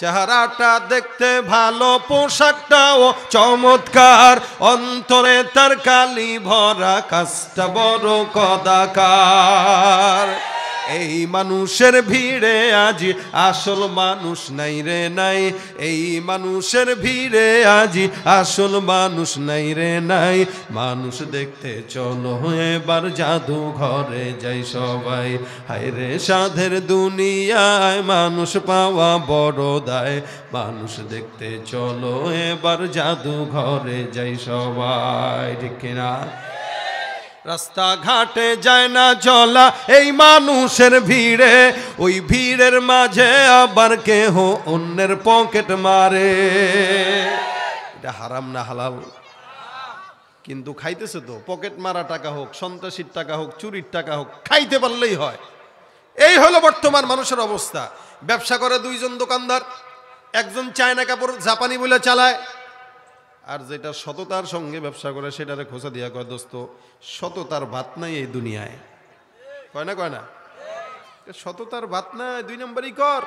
চেহারাটা দেখতে ভালো পোশাকটাও চমৎকার অন্তরে তার কালি ভরা কাজটা বড় কদাকার এই মানুষের ভিড়ে আজি আসল মানুষ নাই রে নাই এই মানুষের ভিড়ে আজি আসল মানুষ নাই রে নাই মানুষ দেখতে চলো এবার জাদু ঘরে যাই সবাই হায় রে সাধের দুনিয়ায় মানুষ পাওয়া বড় দায় মানুষ দেখতে চলো এবার জাদু ঘরে যাই সবাই ঠিক না রাস্তাঘাটে যায় না চলা এই মানুষের ভিড়ে ওই ভিড়ের মাঝে আবার কেহ অন্যের পকেট মারে এটা হারাম না হালাল কিন্তু খাইতেছে তো পকেট মারা টাকা হোক সন্ত্রাসীর টাকা হোক চুরির টাকা হোক খাইতে পারলেই হয় এই হলো বর্তমান মানুষের অবস্থা ব্যবসা করে দুইজন দোকানদার একজন চায়না কাপড় জাপানি বলে চালায় আর যেটা সততার সঙ্গে ব্যবসা করে সেটারে খোঁচা দিয়া কয় দোস্ত সততার ভাত নাই এই দুনিয়ায় কয় না কয় না সততার ভাত নাই দুই নম্বরই কর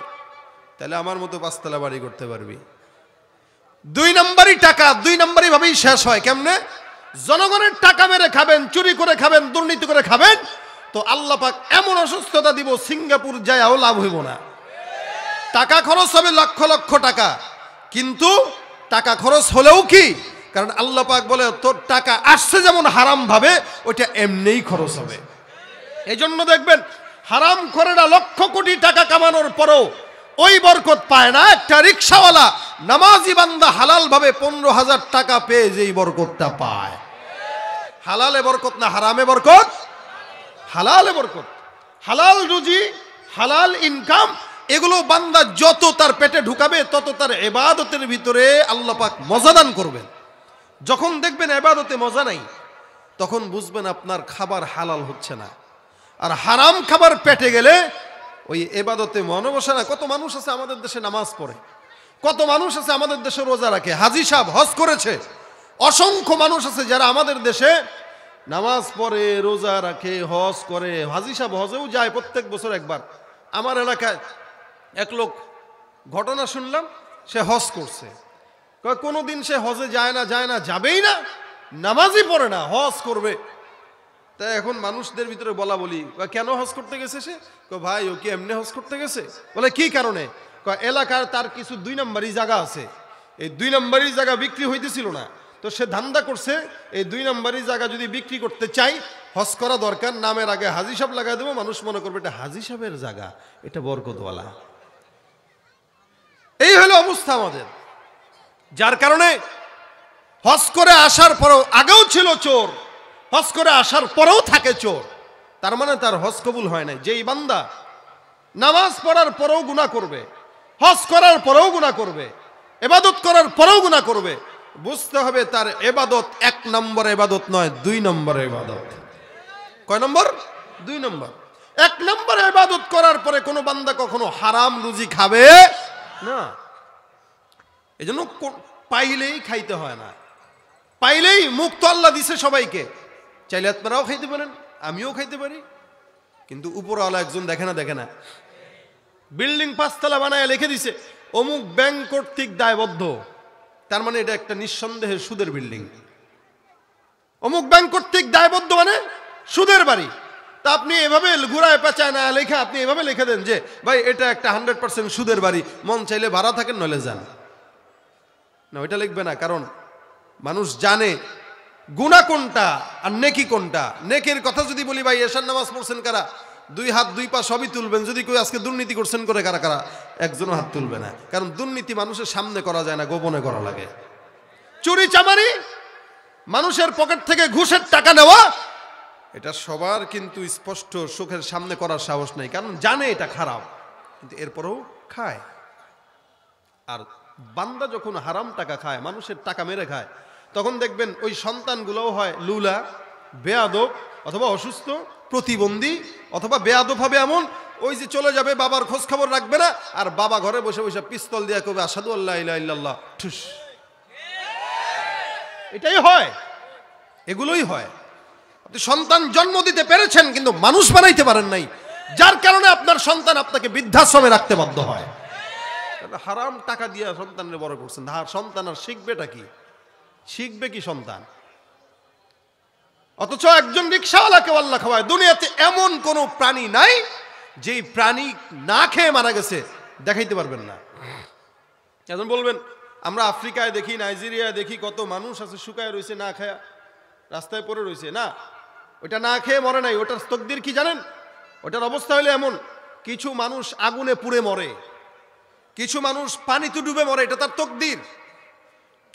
তাহলে আমার মতো পাঁচতলা বাড়ি করতে পারবি দুই নম্বরই টাকা দুই নম্বরই ভাবেই শেষ হয় কেমনে জনগণের টাকা মেরে খাবেন চুরি করে খাবেন দুর্নীতি করে খাবেন তো আল্লাহ পাক এমন অসুস্থতা দিব সিঙ্গাপুর যায়াও লাভ হইব না টাকা খরচ হবে লক্ষ লক্ষ টাকা কিন্তু টাকা খরচ হলেও কি কারণ আল্লাহ পাক বলে তোর টাকা আসছে যেমন হারামভাবে ওইটা এমনিই খরচ হবে এই জন্য দেখবেন হারাম না লক্ষ কোটি টাকা কামানোর পরও ওই বরকত পায় না একটা রিক্সাওয়ালা নামাজি বান্দা হালালভাবে পনেরো হাজার টাকা পেয়ে যেই বরকতটা পায় হালালে বরকত না হারামে বরকত হালালে বরকত হালাল রুজি হালাল ইনকাম এগুলো বান্দা যত তার পেটে ঢুকাবে তত তার এবাদতের ভিতরে আল্লাপাক মজাদান করবেন যখন দেখবেন এবাদতে মজা নাই তখন বুঝবেন আপনার খাবার হালাল হচ্ছে না আর হারাম খাবার পেটে গেলে ওই এবাদতে মনোবসে না কত মানুষ আছে আমাদের দেশে নামাজ পড়ে কত মানুষ আছে আমাদের দেশে রোজা রাখে হাজি সাহেব হজ করেছে অসংখ্য মানুষ আছে যারা আমাদের দেশে নামাজ পড়ে রোজা রাখে হজ করে হাজি সাহেব হজেও যায় প্রত্যেক বছর একবার আমার এলাকায় এক লোক ঘটনা শুনলাম সে হজ করছে কোনো দিন সে হজে যায় না যায় না যাবেই না নামাজই পড়ে না হজ করবে তাই এখন মানুষদের ভিতরে বলা বলি কেন হজ করতে গেছে সে ভাই ও কি এমনি হজ করতে গেছে বলে কি কারণে এলাকার তার কিছু দুই নম্বরই জায়গা আছে এই দুই নম্বরই জায়গা বিক্রি হইতেছিল না তো সে ধান্দা করছে এই দুই নম্বরই জায়গা যদি বিক্রি করতে চাই হজ করা দরকার নামের আগে হাজি সাহেব লাগাই দেবো মানুষ মনে করবে এটা হাজি সাহেবের জায়গা এটা বরকতওয়ালা এই হলো অবস্থা আমাদের যার কারণে হজ করে আসার পরেও আগেও ছিল চোর হজ করে আসার পরেও থাকে চোর তার মানে তার হস কবুল হয় নাই যেই বান্দা নামাজ পড়ার পরেও গুণা করবে হজ করার পরেও গুণা করবে এবাদত করার পরেও গুণা করবে বুঝতে হবে তার এবাদত এক নম্বর এবাদত নয় দুই নম্বর এবাদত কয় নম্বর দুই নম্বর এক নম্বর এবাদত করার পরে কোনো বান্দা কখনো হারাম রুজি খাবে না এজন্য পাইলেই খাইতে হয় না পাইলেই মুখ তো আল্লাহ দিছে সবাইকে চাইলে আপনারাও খাইতে পারেন আমিও খাইতে পারি কিন্তু উপরওয়ালা একজন দেখে না দেখে না বিল্ডিং পাঁচতলা বানায় লিখে দিছে অমুক ব্যাংক কর্তৃক দায়বদ্ধ তার মানে এটা একটা নিঃসন্দেহে সুদের বিল্ডিং অমুক ব্যাংক কর্তৃক দায়বদ্ধ মানে সুদের বাড়ি তা আপনি এভাবে ঘুরায় পেঁচায় না লেখা আপনি এভাবে লিখে দেন যে ভাই এটা একটা হান্ড্রেড পার্সেন্ট সুদের বাড়ি মন চাইলে ভাড়া থাকেন নলে যান না ওইটা লিখবে না কারণ মানুষ জানে গুণা কোনটা আর নেকি কোনটা নেকের কথা যদি বলি ভাই এশার নামাজ পড়ছেন কারা দুই হাত দুই পা সবই তুলবেন যদি কেউ আজকে দুর্নীতি করছেন করে কারা কারা একজনও হাত তুলবে না কারণ দুর্নীতি মানুষের সামনে করা যায় না গোপনে করা লাগে চুরি চামারি মানুষের পকেট থেকে ঘুষের টাকা নেওয়া এটা সবার কিন্তু স্পষ্ট সুখের সামনে করার সাহস নেই কারণ জানে এটা খারাপ কিন্তু এরপরেও খায় আর বান্দা যখন হারাম টাকা খায় মানুষের টাকা মেরে খায় তখন দেখবেন ওই সন্তানগুলোও হয় লুলা বেয়াদব অথবা অসুস্থ প্রতিবন্ধী অথবা বেয়াদব হবে এমন ওই যে চলে যাবে বাবার খোঁজ খবর রাখবে না আর বাবা ঘরে বসে বসে পিস্তল দিয়ে কবে আসাদু আল্লাহ ঠুস এটাই হয় এগুলোই হয় আপনি সন্তান জন্ম দিতে পেরেছেন কিন্তু মানুষ বানাইতে পারেন নাই যার কারণে আপনার সন্তান আপনাকে বৃদ্ধাশ্রমে রাখতে বাধ্য হয় হারাম টাকা দিয়ে সন্তানের বড় করছেন আর সন্তান আর শিখবেটা কি শিখবে কি সন্তান অথচ একজন রিক্সাওয়ালাকে আল্লাহ খাওয়ায় দুনিয়াতে এমন কোনো প্রাণী নাই যেই প্রাণী না খেয়ে মারা গেছে দেখাইতে পারবেন না এখন বলবেন আমরা আফ্রিকায় দেখি নাইজেরিয়ায় দেখি কত মানুষ আছে শুকায় রয়েছে না খায়া রাস্তায় পড়ে রয়েছে না ওটা না খেয়ে মরে নাই ওটার স্তকদির কি জানেন ওটার অবস্থা হলে এমন কিছু মানুষ আগুনে পুড়ে মরে কিছু মানুষ পানিতে ডুবে মরে এটা তার তকদির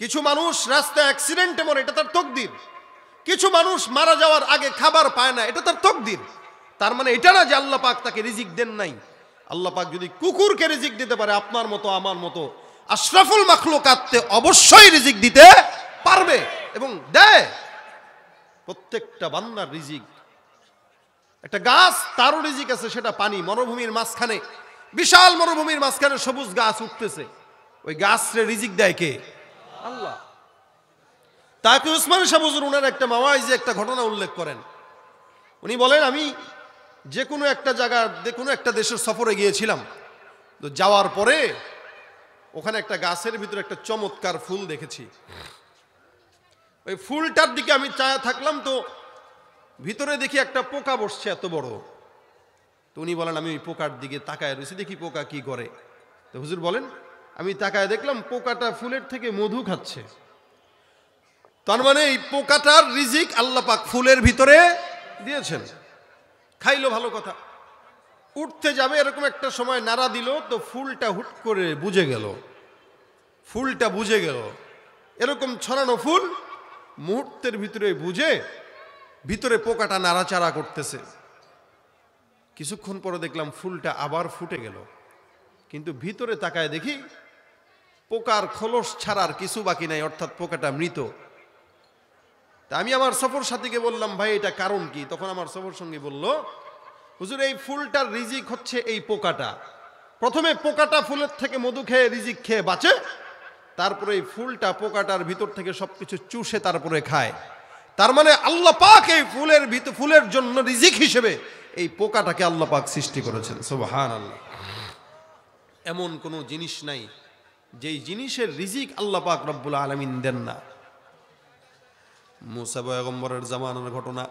কিছু মানুষ রাস্তায় অ্যাক্সিডেন্টে মরে এটা তার তকদির কিছু মানুষ মারা যাওয়ার আগে খাবার পায় না এটা তার তকদির তার মানে এটা না যে আল্লাহ পাক তাকে রিজিক দেন নাই আল্লাহ পাক যদি কুকুরকে রিজিক দিতে পারে আপনার মতো আমার মতো আশরাফুল কাঁদতে অবশ্যই রিজিক দিতে পারবে এবং দেয় প্রত্যেকটা বান্দার রিজিক একটা গাছ তারও রিজিক আছে সেটা পানি মরুভূমির মাঝখানে বিশাল মরুভূমির মাঝখানে সবুজ গাছ উঠতেছে ওই গাছরে রিজিক দেয় কে আল্লাহ তাকে উসমান সাবুজুর উনার একটা যে একটা ঘটনা উল্লেখ করেন উনি বলেন আমি যে কোনো একটা জায়গার যে কোনো একটা দেশের সফরে গিয়েছিলাম তো যাওয়ার পরে ওখানে একটা গাছের ভিতরে একটা চমৎকার ফুল দেখেছি ওই ফুলটার দিকে আমি চায় থাকলাম তো ভিতরে দেখি একটা পোকা বসছে এত বড় তো উনি বলেন আমি ওই পোকার দিকে তাকায় রয়েছি দেখি পোকা কি করে তো হুজুর বলেন আমি তাকায় দেখলাম পোকাটা ফুলের থেকে মধু খাচ্ছে তার মানে এই পোকাটার রিজিক আল্লাপাক পাক ফুলের ভিতরে দিয়েছেন খাইলো ভালো কথা উঠতে যাবে এরকম একটা সময় নাড়া দিল তো ফুলটা হুট করে বুঝে গেল ফুলটা বুঝে গেল এরকম ছড়ানো ফুল মুহূর্তের ভিতরে বুঝে ভিতরে পোকাটা নাড়াচাড়া করতেছে কিছুক্ষণ পরে দেখলাম ফুলটা আবার ফুটে গেল কিন্তু ভিতরে তাকায় দেখি পোকার খলস ছাড়ার কিছু বাকি নাই অর্থাৎ পোকাটা মৃত তা আমি আমার সফর সাথীকে বললাম ভাই এটা কারণ কি তখন আমার সফর সঙ্গী বলল হুজুর এই ফুলটার রিজিক হচ্ছে এই পোকাটা প্রথমে পোকাটা ফুলের থেকে মধু খেয়ে রিজিক খেয়ে বাঁচে তারপরে এই ফুলটা পোকাটার ভিতর থেকে সব কিছু চুষে তারপরে খায় তার মানে আল্লাহ পাক এই ফুলের ভিত ফুলের জন্য রিজিক হিসেবে এই পোকাটাকে আল্লাহ পাক সৃষ্টি করেছেন সোবাহান আল্লাহ এমন কোনো জিনিস নাই যেই জিনিসের রিজিক আল্লাহ পাক রব্বুল আলমিন দেন না মুসা পয়গম্বরের জামানার ঘটনা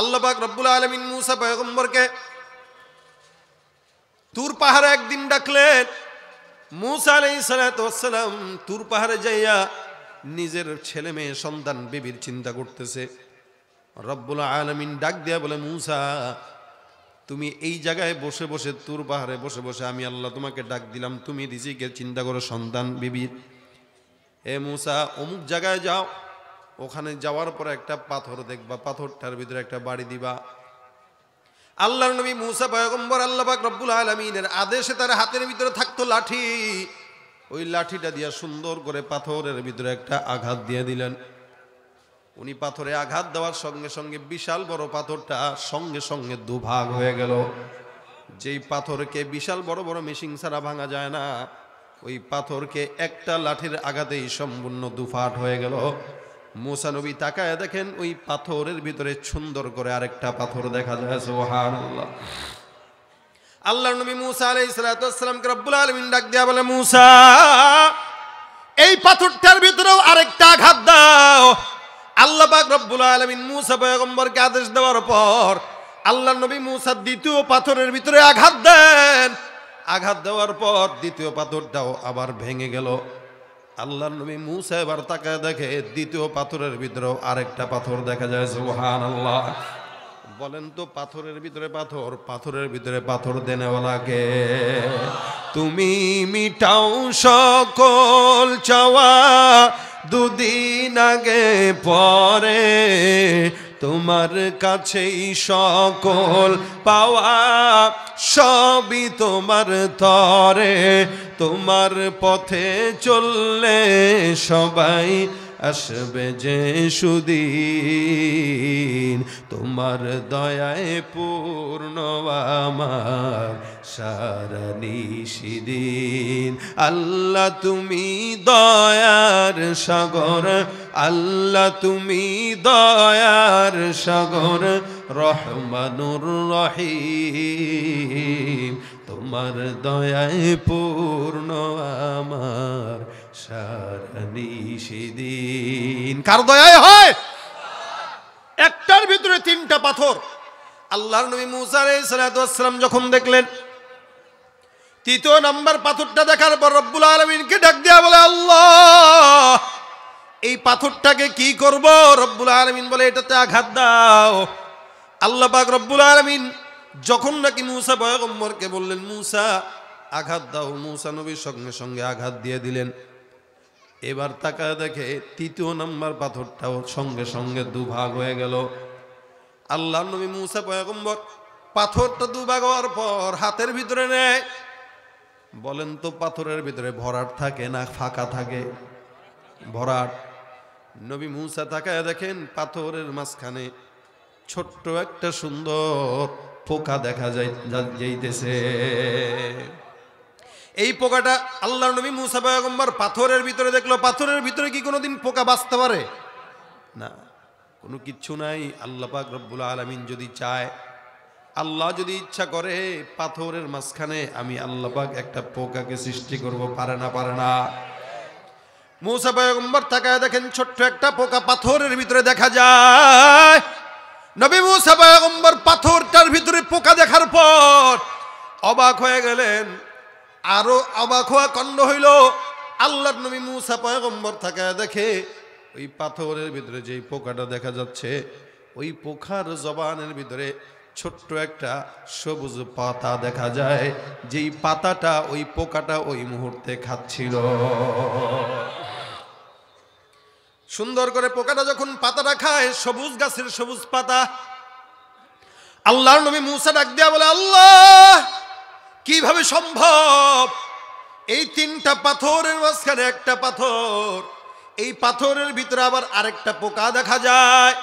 আল্লাহ পাক রব্বুল আলমিন মুসা পয়গম্বরকে তুর পাহাড়ে একদিন ডাকলেন মুসা আলাইসালাম তুর পাহাড়ে যাইয়া নিজের ছেলে মেয়ে সন্তান বেবির চিন্তা করতেছে রব্বুল আলমিন ডাক দেয়া বলে মুসা তুমি এই জায়গায় বসে বসে তুর পাহাড়ে বসে বসে আমি আল্লাহ তোমাকে ডাক দিলাম তুমি রিজিকের চিন্তা করো সন্তান বিবির এ মুসা অমুক জায়গায় যাও ওখানে যাওয়ার পর একটা পাথর দেখবা পাথরটার ভিতরে একটা বাড়ি দিবা আল্লাহর নবী মুসা পয়গম্বর আল্লাহাক রব্বুল আলমিনের আদেশে তার হাতের ভিতরে থাকতো লাঠি ওই লাঠিটা দিয়া সুন্দর করে পাথরের ভিতরে একটা আঘাত দিয়ে দিলেন উনি পাথরে আঘাত দেওয়ার সঙ্গে সঙ্গে বিশাল বড় পাথরটা সঙ্গে সঙ্গে দুভাগ হয়ে গেল যেই পাথরকে বিশাল বড় বড় মেশিন ছাড়া ভাঙা যায় না ওই পাথরকে একটা লাঠির আঘাতেই সম্পূর্ণ দুফাট হয়ে গেল মুসা নবী তাকায় দেখেন ওই পাথরের ভিতরে সুন্দর করে আরেকটা পাথর দেখা যায় সোহান আল্লাহ নবী মুসা আলাই সালাতামকে রব্বুল আলমিন ডাক দিয়া বলে মুসা এই পাথরটার ভিতরেও আরেকটা আঘাত দাও আল্লাহ পাক রব্বুল আলমিন মুসা পয়গম্বরকে আদেশ দেওয়ার পর আল্লাহ নবী মুসা দ্বিতীয় পাথরের ভিতরে আঘাত দেন আঘাত দেওয়ার পর দ্বিতীয় পাথরটাও আবার ভেঙে গেল আল্লাহ নবী মুসা এবার তাকে দেখে দ্বিতীয় পাথরের ভিতরেও আরেকটা পাথর দেখা যায় সুহান আল্লাহ বলেন তো পাথরের ভিতরে পাথর পাথরের ভিতরে পাথর দেনেওয়ালাকে তুমি মিটাও সকল চাওয়া দুদিন আগে পরে তোমার কাছেই সকল পাওয়া সবই তোমার তরে তোমার পথে চললে সবাই আসবে যে সুদিন তোমার দয়ায় পূর্ণ আমার সারা নিশিদিন আল্লাহ তুমি দয়ার সাগর আল্লাহ তুমি দয়ার সাগর রহমানুর রহিম তোমার দয়ায় পূর্ণ আমার সারা নিশিদিন কার দয়ায় হয় একটার ভিতরে তিনটা পাথর আল্লাহর নবী মুসা আলাইসালাম যখন দেখলেন তৃতীয় নাম্বার পাথরটা দেখার পর রব্বুল আলমিনকে ডাক দেওয়া বলে আল্লাহ এই পাথরটাকে কি করব রব্বুল আলমিন বলে এটাতে আঘাত দাও আল্লাহ পাক রব্বুল আলমিন যখন নাকি মূসা বয়গম্বরকে বললেন মূসা আঘাত দাও মূসা নবীর সঙ্গে সঙ্গে আঘাত দিয়ে দিলেন এবার তাকায় দেখে তৃতীয় নাম্বার পাথরটাও সঙ্গে সঙ্গে দুভাগ হয়ে গেল আল্লাহ নবী মুসা পয়াগম্বর পাথরটা দুভাগ হওয়ার পর হাতের ভিতরে নেয় বলেন তো পাথরের ভিতরে ভরাট থাকে না ফাঁকা থাকে ভরাট নবী মুসা তাকায় দেখেন পাথরের মাঝখানে ছোট্ট একটা সুন্দর পোকা দেখা যাই যাইতেছে এই পোকাটা আল্লাহ নবী মুসা পায়গম্বর পাথরের ভিতরে দেখলো পাথরের ভিতরে কি কোনোদিন পোকা বাঁচতে পারে না কোনো কিচ্ছু নাই আল্লাহ পাক রব্বুল আলমিন যদি চায় আল্লাহ যদি ইচ্ছা করে পাথরের মাঝখানে আমি আল্লাহ পাক একটা পোকাকে সৃষ্টি করব পারে না পারে না মৌসা পায়গম্বর তাকায় দেখেন ছোট্ট একটা পোকা পাথরের ভিতরে দেখা যায় নবী মৌসা পায়গম্বর পাথরটার ভিতরে পোকা দেখার পর অবাক হয়ে গেলেন আরো অবাক হওয়া কণ্ড হইল আল্লাহ নবী মুসা পয়গম্বর থাকা দেখে ওই পাথরের ভিতরে যেই পোকাটা দেখা যাচ্ছে ওই পোকার জবানের ভিতরে ছোট্ট একটা সবুজ পাতা দেখা যায় যেই পাতাটা ওই পোকাটা ওই মুহূর্তে খাচ্ছিল সুন্দর করে পোকাটা যখন পাতাটা খায় সবুজ গাছের সবুজ পাতা আল্লাহর নবী মুসা ডাক দিয়া বলে আল্লাহ কিভাবে সম্ভব এই তিনটা পাথরের মাঝখানে একটা পাথর এই পাথরের ভিতরে আবার আরেকটা পোকা দেখা যায়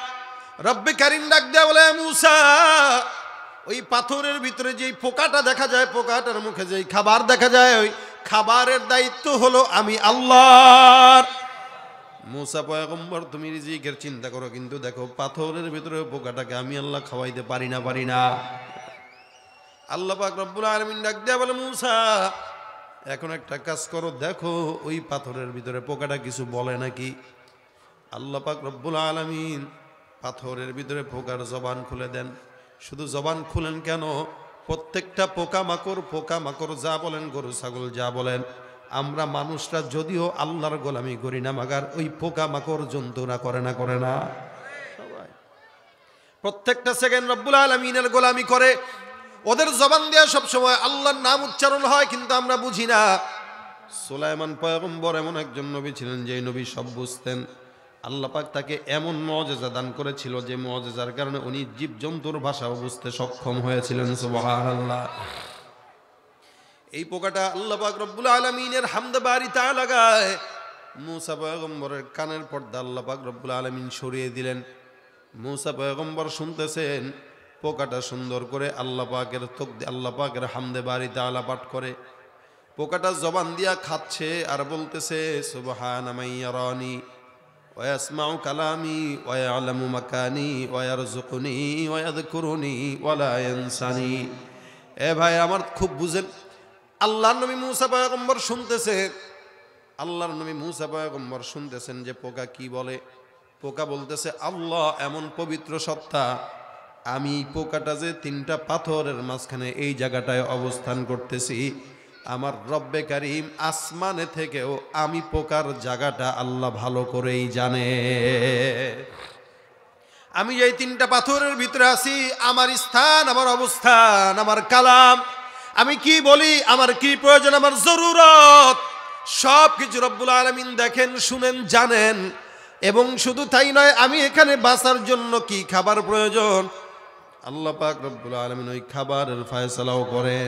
রব্বে কারিম ডাক দেয়া বলে মুসা ওই পাথরের ভিতরে যেই পোকাটা দেখা যায় পোকাটার মুখে যেই খাবার দেখা যায় ওই খাবারের দায়িত্ব হলো আমি আল্লাহর মুসা পয়গম্বর তুমি রিজিকের চিন্তা করো কিন্তু দেখো পাথরের ভিতরে পোকাটাকে আমি আল্লাহ খাওয়াইতে পারি না পারি না আল্লাহ পাক রব্বুল আলমিন ডাক দেয়া বলে মূসা এখন একটা কাজ করো দেখো ওই পাথরের ভিতরে পোকাটা কিছু বলে নাকি আল্লাহ পাক রব্বুল আলমিন পাথরের ভিতরে পোকার জবান খুলে দেন শুধু জবান খুলেন কেন প্রত্যেকটা পোকামাকড় পোকামাকড় যা বলেন গরু ছাগল যা বলেন আমরা মানুষরা যদিও আল্লাহর গোলামি করি না মাগার ওই পোকামাকড় জন্তুরা করে না করে না প্রত্যেকটা সেকেন্ড রব্বুল আলমিনের গোলামি করে ওদের জবান দেওয়া সবসময় আল্লাহর নাম উচ্চারণ হয় কিন্তু আমরা বুঝি না সোলাইমান পয়গম্বর এমন একজন নবী ছিলেন যে নবী সব বুঝতেন আল্লাপাক তাকে এমন মজেজা দান করেছিল যে মজেজার কারণে উনি জীবজন্তুর ভাষাও বুঝতে সক্ষম হয়েছিলেন সুবহানাল্লাহ এই পোকাটা আল্লাপাক রব্বুল আলমিনের হামদা বাড়ি তা লাগায় মুসা পয়গম্বরের কানের পর্দা আল্লাপাক রব্বুল আলমিন সরিয়ে দিলেন মুসা পয়গম্বর শুনতেছেন পোকাটা সুন্দর করে আল্লাহ পাকের তক আল্লাহ পাকের হামদে বাড়ি দালা পাঠ করে পোকাটা জবান দিয়া খাচ্ছে আর বলতেছে সুবহান রনি ওয়াসমাউ কালামি ওয়া আলামু মাকানি ওয়ার জুকুনি ওয়াদ কুরুনি ওয়ালায়ানসানি এ ভাই আমার খুব বুঝেন আল্লাহর নবী মুসা পয়গম্বর শুনতেছে আল্লাহর নবী মুসা পয়গম্বর শুনতেছেন যে পোকা কি বলে পোকা বলতেছে আল্লাহ এমন পবিত্র সত্তা আমি পোকাটা যে তিনটা পাথরের মাঝখানে এই জায়গাটায় অবস্থান করতেছি আমার রব্বে কারিম আসমানে থেকেও আমি পোকার জায়গাটা আল্লাহ ভালো করেই জানে আমি যে তিনটা পাথরের ভিতরে আছি আমার স্থান আমার অবস্থান আমার কালাম আমি কি বলি আমার কি প্রয়োজন আমার জরুরত সব কিছু রব্বুল আলমিন দেখেন শুনেন জানেন এবং শুধু তাই নয় আমি এখানে বাঁচার জন্য কি খাবার প্রয়োজন আল্লাহ পাক রব্বুল আলমিন ওই খাবারের ফায়সালাও করেন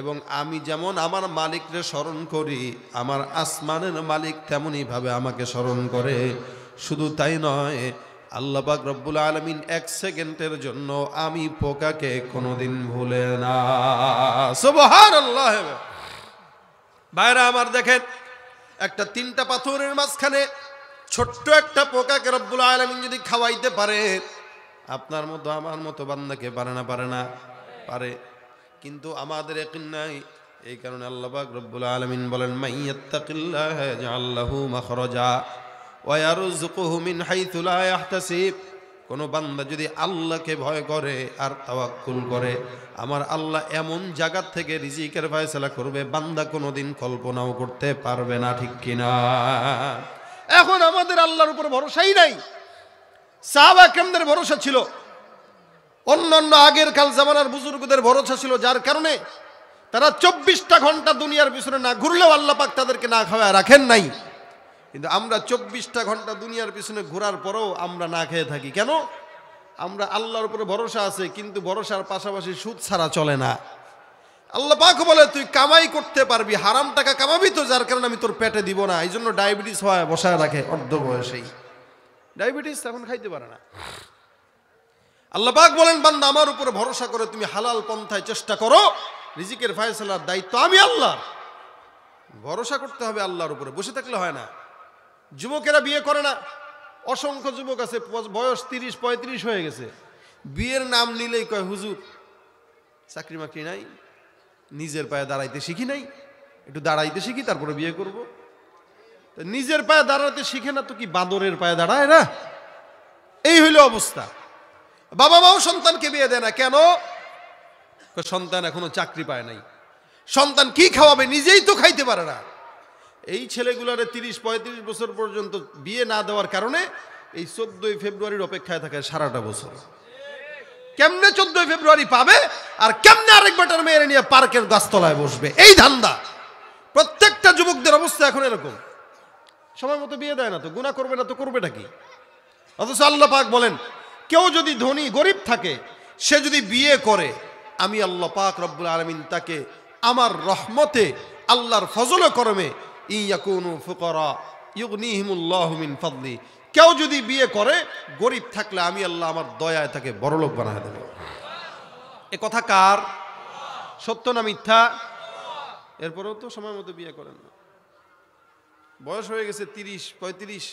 এবং আমি যেমন আমার মালিকরে স্মরণ করি আমার আসমানের মালিক তেমনইভাবে আমাকে স্মরণ করে শুধু তাই নয় আল্লাহ পাক রব্বুল আলমিন এক সেকেন্ডের জন্য আমি পোকাকে কোনোদিন ভুলে না বাইরা আল্লাহ আমার দেখেন একটা তিনটা পাথরের মাঝখানে ছোট্ট একটা পোকাকে রব্বুল আলমিন যদি খাওয়াইতে পারে আপনার মতো আমার মতো বান্দাকে পারে না পারে না পারে কিন্তু আমাদের একিন নাই এই কারণে আল্লাহ রব্বুল আলমিন বলেন মাইয়াত্তাকিল্লাহু কোনো বান্দা যদি আল্লাহকে ভয় করে আর তাওয়াক্কুল করে আমার আল্লাহ এমন জায়গার থেকে রিজিকের ফয়সলা করবে বান্দা কোনো দিন কল্পনাও করতে পারবে না ঠিক কিনা এখন আমাদের আল্লাহর উপর ভরসাই নাই সাহাবা কেমদের ভরসা ছিল অন্যান্য আগের কাল জামানার বুজুর্গদের ভরসা ছিল যার কারণে তারা চব্বিশটা ঘন্টা দুনিয়ার পিছনে না ঘুরলেও আল্লাপাক তাদেরকে না খাওয়া রাখেন নাই কিন্তু আমরা চব্বিশটা ঘন্টা দুনিয়ার পিছনে ঘোরার পরেও আমরা না খেয়ে থাকি কেন আমরা আল্লাহর উপরে ভরসা আছে কিন্তু ভরসার পাশাপাশি সুদ ছাড়া চলে না আল্লাহ পাক বলে তুই কামাই করতে পারবি হারাম টাকা কামাবি তো যার কারণে আমি তোর পেটে দিব না এই জন্য ডায়াবেটিস হয় বসায় রাখে অর্ধ বয়সেই ডায়াবেটিস এখন খাইতে পারে না আল্লাপাক বলেন বান্দা আমার উপরে ভরসা করে তুমি হালাল পন্থায় চেষ্টা করো রিজিকের ফায়সালার দায়িত্ব আমি আল্লাহ ভরসা করতে হবে আল্লাহর উপরে বসে থাকলে হয় না যুবকেরা বিয়ে করে না অসংখ্য যুবক আছে বয়স তিরিশ পঁয়ত্রিশ হয়ে গেছে বিয়ের নাম নিলেই কয় হুজুর চাকরি মাকরি নাই নিজের পায়ে দাঁড়াইতে শিখি নাই একটু দাঁড়াইতে শিখি তারপরে বিয়ে করবো নিজের পায়ে দাঁড়াতে শিখে না তো কি বাঁদরের পায়ে দাঁড়ায় না এই হইল অবস্থা বাবা মাও সন্তানকে বিয়ে দেয় না কেন সন্তান এখনো চাকরি পায় নাই সন্তান কি খাওয়াবে নিজেই তো খাইতে পারে না এই ছেলেগুলারে তিরিশ পঁয়ত্রিশ বছর পর্যন্ত বিয়ে না দেওয়ার কারণে এই চোদ্দই ফেব্রুয়ারির অপেক্ষায় থাকে সারাটা বছর কেমনে চোদ্দই ফেব্রুয়ারি পাবে আর কেমনে আরেক বেটার মেয়ের নিয়ে পার্কের গাছতলায় বসবে এই ধান্দা প্রত্যেকটা যুবকদের অবস্থা এখন এরকম সময় মতো বিয়ে দেয় না তো গুণা করবে না তো করবেটা কি অথচ আল্লাহ পাক বলেন কেউ যদি ধনী গরিব থাকে সে যদি বিয়ে করে আমি আল্লাহ পাক রব্বুল আলমিন তাকে আমার রহমতে আল্লাহর ফজল করমে ইয়াকুনু কেউ যদি বিয়ে করে গরিব থাকলে আমি আল্লাহ আমার দয়ায় তাকে বড়লোক বানায় দেব এ কথা কার সত্য না মিথ্যা এরপরেও তো সময় মতো বিয়ে করেন না বয়স হয়ে গেছে তিরিশ পঁয়ত্রিশ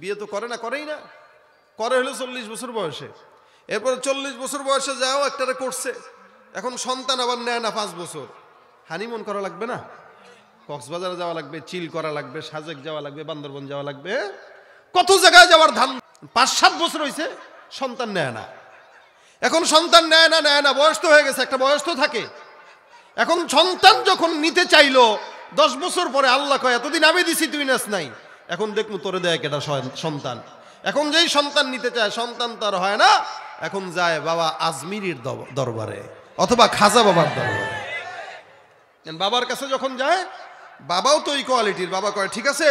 বিয়ে তো করে না করেই না করে হলো চল্লিশ বছর বয়সে এরপর চল্লিশ বছর বয়সে যাও একটা করছে এখন সন্তান আবার নেয় না পাঁচ বছর হানিমন করা লাগবে না কক্সবাজারে যাওয়া লাগবে চিল করা লাগবে সাজেক যাওয়া লাগবে বান্দরবন যাওয়া লাগবে হ্যাঁ? কত জায়গায় যাওয়ার ধান পাঁচ সাত বছর হয়েছে সন্তান নেয় না এখন সন্তান নেয় না নেয় না বয়স তো হয়ে গেছে একটা বয়স তো থাকে এখন সন্তান যখন নিতে চাইলো দশ বছর পরে আল্লাহ কয় এতদিন আমি দিছি তুই নাস নাই এখন দেখবো তোরে দেয় কেটা সন্তান এখন যেই সন্তান নিতে চায় সন্তান তার হয় না এখন যায় বাবা আজমিরির দরবারে অথবা খাজা বাবার দরবারে বাবার কাছে যখন যায় বাবাও তো ওই কোয়ালিটির বাবা কয় ঠিক আছে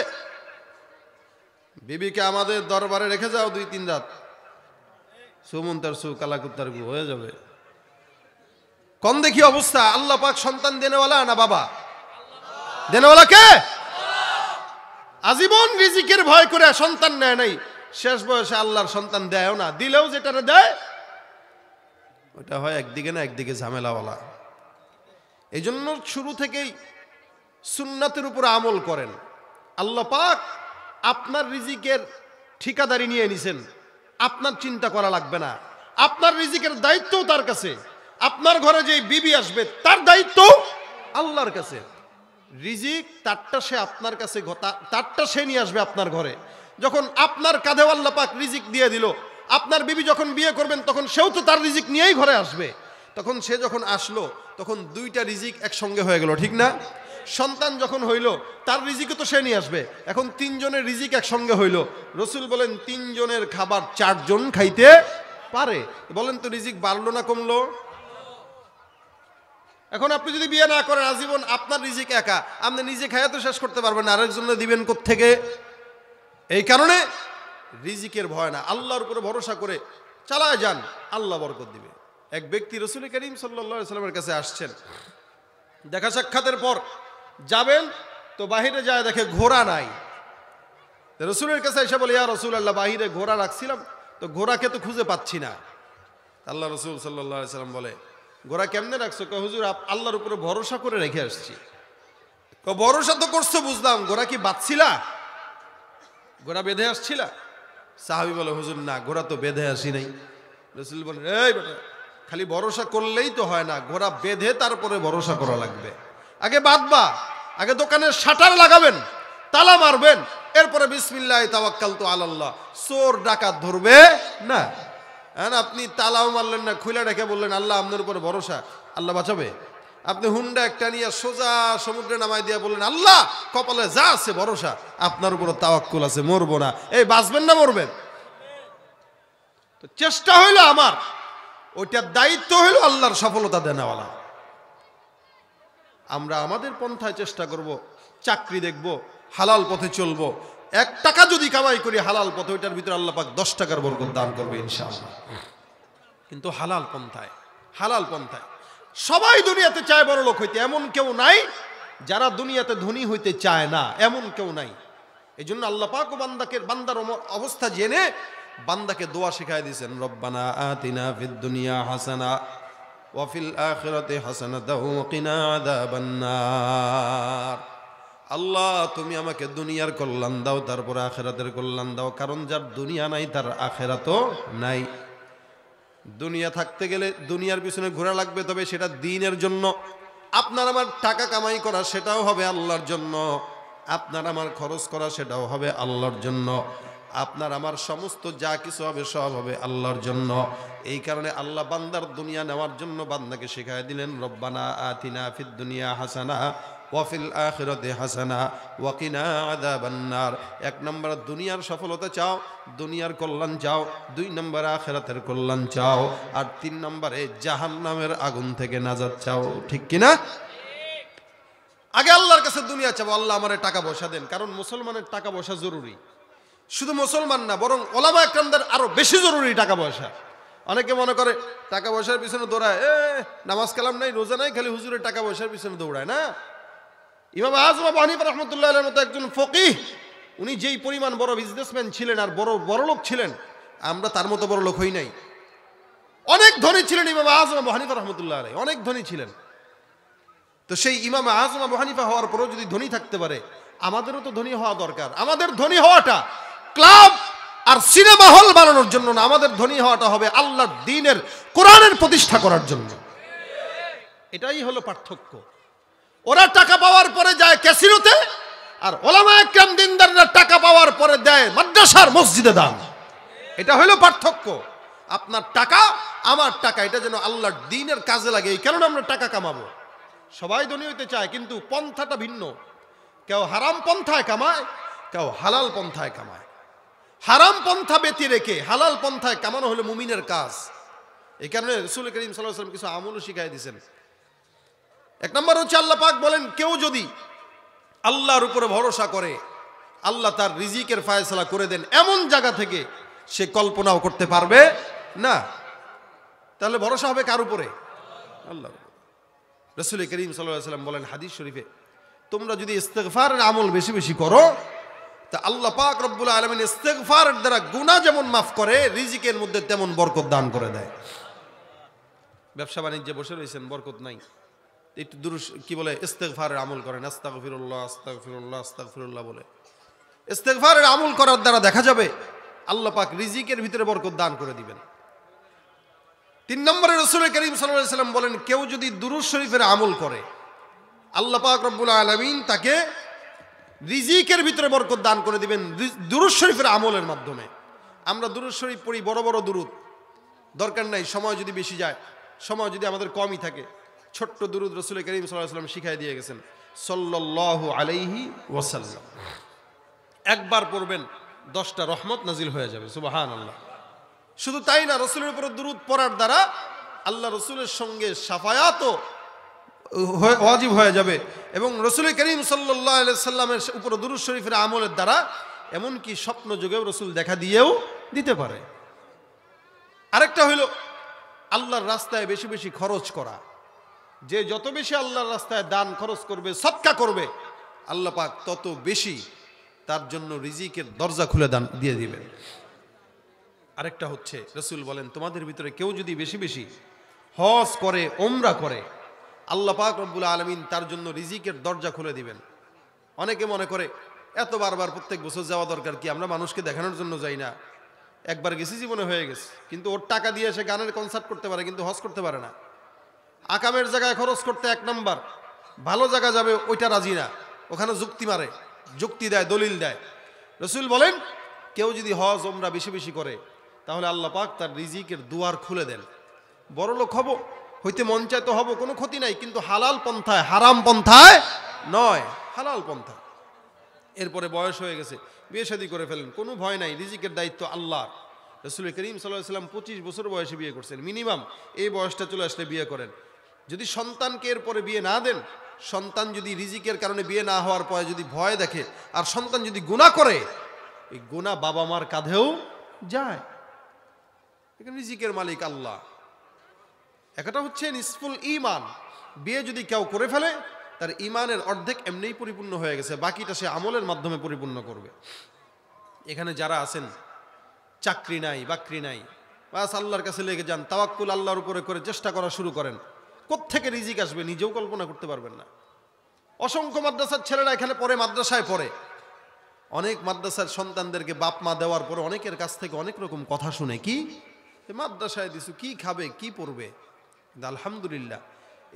বিবিকে আমাদের দরবারে রেখে যাও দুই তিন রাত সুমন তার সু কালাকুত্তার গু হয়ে যাবে কম দেখি অবস্থা আল্লাহ পাক সন্তান দেনেওয়ালা না বাবা দেনওয়ালা কে আজীবন রিজিকের ভয় করে সন্তান নেয় নাই শেষ বয়সে আল্লাহর সন্তান দেয় না দিলেও যেটা না দেয় ওটা হয় একদিকে না একদিকে ঝামেলাওয়ালা এই জন্য শুরু থেকেই সুন্নাতের উপর আমল করেন আল্লাহ পাক আপনার রিজিকের ঠিকাদারি নিয়ে নিছেন আপনার চিন্তা করা লাগবে না আপনার রিজিকের দায়িত্বও তার কাছে আপনার ঘরে যে বিবি আসবে তার দায়িত্ব আল্লাহর কাছে রিজিক তারটা সে আপনার কাছে তারটা সে নিয়ে আসবে আপনার ঘরে যখন আপনার কাঁধে পাক রিজিক দিয়ে দিল আপনার বিবি যখন বিয়ে করবেন তখন সেও তো তার রিজিক নিয়েই ঘরে আসবে তখন সে যখন আসলো তখন দুইটা রিজিক একসঙ্গে হয়ে গেল ঠিক না সন্তান যখন হইল তার রিজিকও তো সে নিয়ে আসবে এখন তিনজনের রিজিক একসঙ্গে হইল রসুল বলেন তিনজনের খাবার চারজন খাইতে পারে বলেন তো রিজিক বাড়লো না কমলো এখন আপনি যদি বিয়ে না করেন আজীবন আপনার রিজিক একা আপনি নিজে খাইয়া তো শেষ করতে পারবেন না আরেকজনে দিবেন থেকে এই কারণে রিজিকের ভয় না আল্লাহর উপরে ভরসা করে চালায় যান আল্লাহ বরকত দিবে এক ব্যক্তি রসুল করিম সাল্লা সাল্লামের কাছে আসছেন দেখা সাক্ষাতের পর যাবেন তো বাহিরে যায় দেখে ঘোড়া নাই রসুলের কাছে এসে বলে ইয়া রসুল আল্লাহ বাহিরে ঘোড়া রাখছিলাম তো ঘোড়াকে তো খুঁজে পাচ্ছি না আল্লাহ রসুল সাল্লাহ সাল্লাম বলে ঘোড়া কেমনে রাখছো ক হুজুর আল্লাহর উপরে ভরসা করে রেখে আসছি ভরসা তো করছো বুঝলাম ঘোড়া কি বাঁচছিলা ঘোড়া বেঁধে আসছিলা সাহাবি বলে হুজুর না ঘোড়া তো বেঁধে আসি নাই রসুল বলেন এই বেটা খালি ভরসা করলেই তো হয় না ঘোড়া বেঁধে তারপরে ভরসা করা লাগবে আগে বাঁধবা আগে দোকানের শাটার লাগাবেন তালা মারবেন এরপরে বিসমিল্লাহ তাওয়াক্কাল তো আল্লাহ চোর ডাকাত ধরবে না হ্যাঁ আপনি তালাও মারলেন না খুলে রেখে বললেন আল্লাহ আপনার উপর ভরসা আল্লাহ বাঁচাবে আপনি হুন্ডা একটা নিয়ে সোজা সমুদ্রে নামাই দিয়ে বললেন আল্লাহ কপালে যা আছে ভরসা আপনার উপর তাওয়াক্কুল আছে মরবো না এই বাঁচবেন না মরবেন তো চেষ্টা হইল আমার ওইটার দায়িত্ব হইল আল্লাহর সফলতা দেনাওয়ালা আমরা আমাদের পন্থায় চেষ্টা করব চাকরি দেখব হালাল পথে চলবো এক টাকা যদি কামাই করি হালাল পথে ওইটার ভিতরে পাক দশ টাকার বরকত দান করবে ইনশাআল্লাহ কিন্তু হালাল পন্থায় হালাল পন্থায় সবাই দুনিয়াতে চায় বড় লোক হইতে এমন কেউ নাই যারা দুনিয়াতে ধনী হইতে চায় না এমন কেউ নাই এই জন্য আল্লাপাক ও বান্দাকে বান্দার অবস্থা জেনে বান্দাকে দোয়া শেখায় দিয়েছেন রব্বানা আতিনা ফিদ দুনিয়া হাসানা ওয়াফিল আখিরাতে হাসানা দাও কিনা আযাবান্নার আল্লাহ তুমি আমাকে দুনিয়ার কল্যাণ দাও তারপরে আখেরাতের কল্যাণ দাও কারণ যার দুনিয়া নাই তার আখেরাতও নাই দুনিয়া থাকতে গেলে দুনিয়ার পিছনে ঘোরা লাগবে তবে সেটা দিনের জন্য আপনার আমার টাকা কামাই করা সেটাও হবে আল্লাহর জন্য আপনার আমার খরচ করা সেটাও হবে আল্লাহর জন্য আপনার আমার সমস্ত যা কিছু হবে সব হবে আল্লাহর জন্য এই কারণে আল্লাহ বান্দার দুনিয়া নেওয়ার জন্য বান্দাকে শেখায় দিলেন রব্বানা আতিনা ফিদ দুনিয়া হাসানা ওয়াফিল আখিরতে হাসানা ওয়াকিনা আদা এক নম্বর দুনিয়ার সফলতা চাও দুনিয়ার কল্যাণ চাও দুই নম্বর আখেরাতের কল্যাণ চাও আর তিন নম্বরে জাহান নামের আগুন থেকে নাজাত চাও ঠিক কিনা আগে আল্লাহর কাছে দুনিয়া চাবো আল্লাহ আমার টাকা বসা দেন কারণ মুসলমানের টাকা বসা জরুরি শুধু মুসলমান না বরং ওলামা একরামদের আরও বেশি জরুরি টাকা পয়সা অনেকে মনে করে টাকা পয়সার পিছনে দৌড়ায় এ নামাজ কালাম নাই রোজা নাই খালি হুজুরের টাকা পয়সার পিছনে দৌড়ায় না ইমাম আজম আবু হানিফ রহমতুল্লাহ মতো একজন ফকিহ উনি যেই পরিমাণ বড় বিজনেসম্যান ছিলেন আর বড় বড় লোক ছিলেন আমরা তার মতো বড় লোক হই নাই অনেক ধনী ছিলেন ইমাম আজম আবু হানিফা রহমতুল্লাহ আলাই অনেক ধনী ছিলেন তো সেই ইমাম আজম আবু হানিফা হওয়ার পরও যদি ধনী থাকতে পারে আমাদেরও তো ধনী হওয়া দরকার আমাদের ধনী হওয়াটা ক্লাব আর সিনেমা হল বানানোর জন্য না আমাদের ধনী হওয়াটা হবে আল্লাহ দিনের কোরআনের প্রতিষ্ঠা করার জন্য এটাই হলো পার্থক্য ওরা টাকা পাওয়ার পরে যায় ক্যাসিনোতে আর ওলামা একরাম দিনদাররা টাকা পাওয়ার পরে দেয় মাদ্রাসার মসজিদে দান এটা হলো পার্থক্য আপনার টাকা আমার টাকা এটা যেন আল্লাহর দিনের কাজে লাগে এই কারণে আমরা টাকা কামাবো সবাই ধনী হইতে চায় কিন্তু পন্থাটা ভিন্ন কেউ হারাম পন্থায় কামায় কেউ হালাল পন্থায় কামায় হারাম পন্থা ব্যতি রেখে হালাল পন্থায় কামানো হলো মুমিনের কাজ এই কারণে রসুল করিম সাল্লাহ কিছু আমলও শিখাই দিয়েছেন এক নম্বর হচ্ছে আল্লাহ পাক বলেন কেউ যদি আল্লাহর উপরে ভরসা করে আল্লাহ তার রিজিকের ফায়সলা করে দেন এমন জায়গা থেকে সে কল্পনাও করতে পারবে না তাহলে ভরসা হবে কার উপরে আল্লাহ রসুল করিম সাল্লাম বলেন হাদিস শরীফে তোমরা যদি ইস্তেকফারের আমল বেশি বেশি করো তা আল্লাহ পাক রব্বুল আলমিন ইস্তেকফারের দ্বারা গুণা যেমন মাফ করে রিজিকের মধ্যে তেমন বরকত দান করে দেয় ব্যবসা বাণিজ্যে বসে রয়েছেন বরকত নাই একটু দূর কি বলে ইস্তেকফারের আমল করেন আস্তাক ফিরুল্লাহ আস্তাক ফিরুল্লাহ আস্তাক ফিরুল্লাহ বলে ইস্তেকফারের আমল করার দ্বারা দেখা যাবে আল্লাহ পাক রিজিকের ভিতরে বরকত দান করে দিবেন তিন নম্বরে রসুল করিম সাল্লাহ সাল্লাম বলেন কেউ যদি দুরুজ শরীফের আমল করে আল্লাহ পাক রব্বুল আলমিন তাকে রিজিকের ভিতরে বরকত দান করে দিবেন দুরুজ শরীফের আমলের মাধ্যমে আমরা দুরুজ শরীফ পড়ি বড় বড় দুরুদ দরকার নাই সময় যদি বেশি যায় সময় যদি আমাদের কমই থাকে ছোট্ট দুরুদ রসুল করিম সাল্লাম শিখাই দিয়ে গেছেন সল্লাহ আলাইহি ওয়াসাল্লাম একবার পড়বেন দশটা রহমত নাজিল হয়ে যাবে সুবাহান আল্লাহ শুধু তাই না রসুলের উপরে দুরুদ পড়ার দ্বারা আল্লাহ রসুলের সঙ্গে সাফায়াত ওয়াজিব হয়ে যাবে এবং রসুল করিম সাল্লাহ সাল্লামের উপর দুরুদ শরীফের আমলের দ্বারা এমনকি স্বপ্ন যুগেও রসুল দেখা দিয়েও দিতে পারে আরেকটা হইল আল্লাহর রাস্তায় বেশি বেশি খরচ করা যে যত বেশি আল্লাহর রাস্তায় দান খরচ করবে সৎকা করবে আল্লাহ পাক তত বেশি তার জন্য রিজিকের দরজা খুলে দান দিয়ে দিবেন আরেকটা হচ্ছে রসুল বলেন তোমাদের ভিতরে কেউ যদি বেশি বেশি হজ করে ওমরা করে আল্লাহ পাক রব্বুল আলমিন তার জন্য রিজিকের দরজা খুলে দিবেন অনেকে মনে করে এত বারবার প্রত্যেক বছর যাওয়া দরকার কি আমরা মানুষকে দেখানোর জন্য যাই না একবার গেছি জীবনে হয়ে গেছে কিন্তু ওর টাকা দিয়ে সে গানের কনসার্ট করতে পারে কিন্তু হজ করতে পারে না আকামের জায়গায় খরচ করতে এক নাম্বার ভালো জায়গা যাবে ওইটা রাজি না ওখানে যুক্তি মারে যুক্তি দেয় দলিল দেয় রসুল বলেন কেউ যদি হজ ওমরা বেশি বেশি করে তাহলে আল্লাহ পাক তার রিজিকের দুয়ার খুলে দেন বড় লোক হব হইতে মন চায় তো হব কোনো ক্ষতি নাই কিন্তু হালাল পন্থায় হারাম পন্থায় নয় হালাল পন্থা এরপরে বয়স হয়ে গেছে বিয়ে সাদী করে ফেলেন কোনো ভয় নাই রিজিকের দায়িত্ব আল্লাহ রসুল করিম সাল্লাহ সাল্লাম পঁচিশ বছর বয়সে বিয়ে করছেন মিনিমাম এই বয়সটা চলে আসলে বিয়ে করেন যদি সন্তানকে এরপরে বিয়ে না দেন সন্তান যদি রিজিকের কারণে বিয়ে না হওয়ার পরে যদি ভয় দেখে আর সন্তান যদি গুণা করে এই গুণা বাবা মার কাঁধেও যায় এখানে রিজিকের মালিক আল্লাহ একটা হচ্ছে নিসফুল ইমান বিয়ে যদি কেউ করে ফেলে তার ইমানের অর্ধেক এমনিই পরিপূর্ণ হয়ে গেছে বাকিটা সে আমলের মাধ্যমে পরিপূর্ণ করবে এখানে যারা আছেন চাকরি নাই বাকরি নাই বাস আল্লাহর কাছে লেগে যান তাওয়াক্কুল আল্লাহর উপরে করে চেষ্টা করা শুরু করেন কোত্থেকে রিজিক আসবে নিজেও কল্পনা করতে পারবেন না অসংখ্য মাদ্রাসার ছেলেরা এখানে পরে মাদ্রাসায় পড়ে অনেক মাদ্রাসার সন্তানদেরকে বাপ মা দেওয়ার পরে অনেকের কাছ থেকে অনেক রকম কথা শুনে কি মাদ্রাসায় দিছু কি খাবে কি পড়বে আলহামদুলিল্লাহ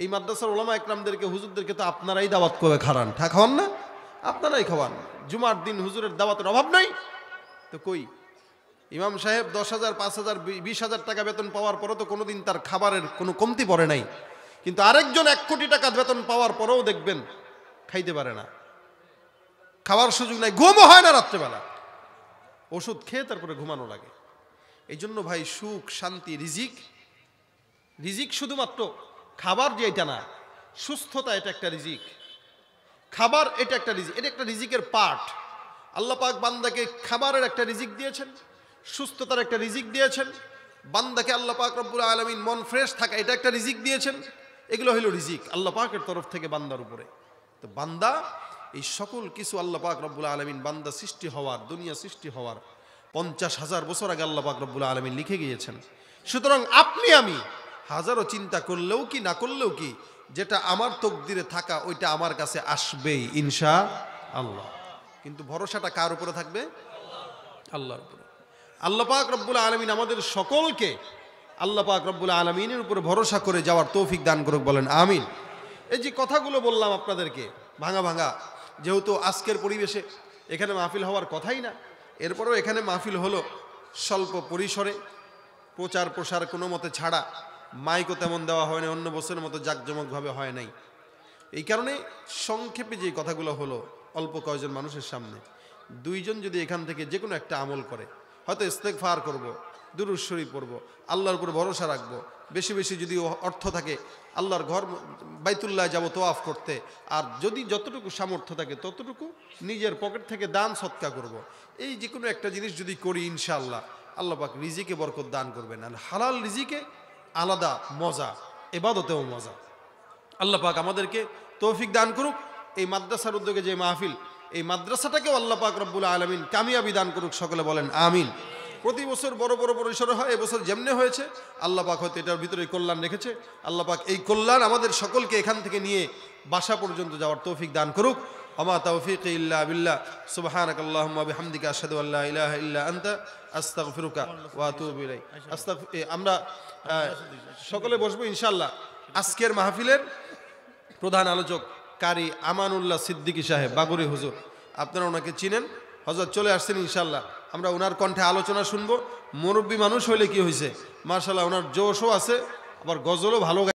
এই মাদ্রাসার ওলামা একরামদেরকে হুজুরদেরকে তো আপনারাই দাওয়াত করে খারান ঠা খাওয়ান না আপনারাই খাওয়ান জুমার দিন হুজুরের দাওয়াতের অভাব নাই তো কই ইমাম সাহেব দশ হাজার পাঁচ হাজার বিশ হাজার টাকা বেতন পাওয়ার পরও তো কোনোদিন তার খাবারের কোনো কমতি পড়ে নাই কিন্তু আরেকজন এক কোটি টাকা বেতন পাওয়ার পরেও দেখবেন খাইতে পারে না খাওয়ার সুযোগ নাই ঘুমও হয় না রাত্রেবেলা ওষুধ খেয়ে তারপরে ঘুমানো লাগে এই জন্য ভাই সুখ শান্তি রিজিক রিজিক শুধুমাত্র খাবার যে এটা না সুস্থতা এটা একটা রিজিক খাবার এটা একটা রিজিক এটা একটা রিজিকের পার্ট আল্লাহ পাক বান্দাকে খাবারের একটা রিজিক দিয়েছেন সুস্থতার একটা রিজিক দিয়েছেন বান্দাকে আল্লাহ পাক রব্বুল আলমিন মন ফ্রেশ থাকা এটা একটা রিজিক দিয়েছেন এগুলো হইল রিজিক আল্লাহ পাকের তরফ থেকে বান্দার উপরে তো বান্দা এই সকল কিছু আল্লাহ পাক রব্বুল আলমিন বান্দা সৃষ্টি হওয়ার দুনিয়া সৃষ্টি হওয়ার পঞ্চাশ হাজার বছর আগে আল্লাহ পাক রব্বুল আলমিন লিখে গিয়েছেন সুতরাং আপনি আমি হাজারো চিন্তা করলেও কি না করলেও কি যেটা আমার তকদিরে থাকা ওইটা আমার কাছে আসবেই ইনশা আল্লাহ কিন্তু ভরসাটা কার উপরে থাকবে আল্লাহর উপরে আল্লাহ পাক রব্বুল আলমিন আমাদের সকলকে আল্লাহ পাক রব্বুল আলমিনের উপর ভরসা করে যাওয়ার তৌফিক দান করুক বলেন আমিন এই যে কথাগুলো বললাম আপনাদেরকে ভাঙা ভাঙা যেহেতু আজকের পরিবেশে এখানে মাহফিল হওয়ার কথাই না এরপরও এখানে মাহফিল হলো স্বল্প পরিসরে প্রচার প্রসার কোনো মতে ছাড়া মাইকও তেমন দেওয়া হয় অন্য বছরের মতো জাঁকজমকভাবে হয় নাই এই কারণে সংক্ষেপে যে কথাগুলো হলো অল্প কয়েকজন মানুষের সামনে দুইজন যদি এখান থেকে যে কোনো একটা আমল করে হয়তো ফার করব। দুরুশ্বরী পড়ব আল্লাহর উপর ভরসা রাখবো বেশি বেশি যদি অর্থ থাকে আল্লাহর ঘর বাইতুল্লাহ যাব তোয়াফ করতে আর যদি যতটুকু সামর্থ্য থাকে ততটুকু নিজের পকেট থেকে দান সৎকা করব। এই যে কোনো একটা জিনিস যদি করি ইনশাআল্লাহ আল্লাহ পাক রিজিকে বরকত দান করবেন আর হালাল রিজিকে আলাদা মজা এবাদতেও মজা আল্লাহ পাক আমাদেরকে তৌফিক দান করুক এই মাদ্রাসার উদ্যোগে যে মাহফিল এই মাদ্রাসাটাকেও আল্লাহ পাক রব্বুল আলমিন কামিয়াবি দান করুক সকলে বলেন আমিন প্রতি বছর বড় বড় পরিসরে হয় এবছর যেমনি হয়েছে আল্লাহ পাক হয়তো এটার ভিতরে কল্যাণ রেখেছে আল্লাহ পাক এই কল্যাণ আমাদের সকলকে এখান থেকে নিয়ে বাসা পর্যন্ত যাওয়ার তৌফিক দান করুক আমা তৌফিক ইল্লা বিল্লাহ সুবহানাক আল্লাহুম্মা বিহামদিকা আশহাদু আল্লা ইলাহা ইল্লা আনতা আস্তাগফিরুকা ওয়া আতুবু ইলাইক আস্তাগ আমরা সকলে বসবো ইনশাআল্লাহ আজকের মাহফিলের প্রধান আলোচক কারি আমানুল্লাহ সিদ্দিকী সাহেব বাগুরি হুজুর আপনারা ওনাকে চিনেন হজরত চলে আসছেন ইনশাল্লাহ আমরা ওনার কণ্ঠে আলোচনা শুনবো মুরব্বী মানুষ হইলে কি হয়েছে মার্শাল্লাহ ওনার জোশও আছে আবার গজলও ভালো